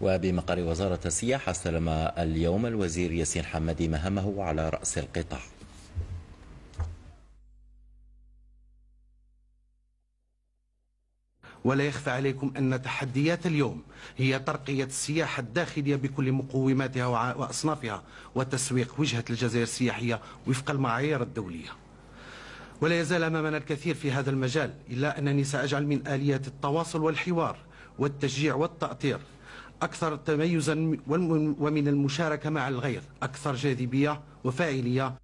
وبمقر وزارة السياحة استلم اليوم الوزير ياسين حمدي مهامه على رأس القطاع ولا يخفى عليكم أن تحديات اليوم هي ترقية السياحة الداخلية بكل مقوماتها وأصنافها وتسويق وجهة الجزائر السياحية وفق المعايير الدولية ولا يزال أمامنا الكثير في هذا المجال إلا أنني سأجعل من آليات التواصل والحوار والتشجيع والتأطير أكثر تميزا ومن المشاركة مع الغير أكثر جاذبية وفاعلية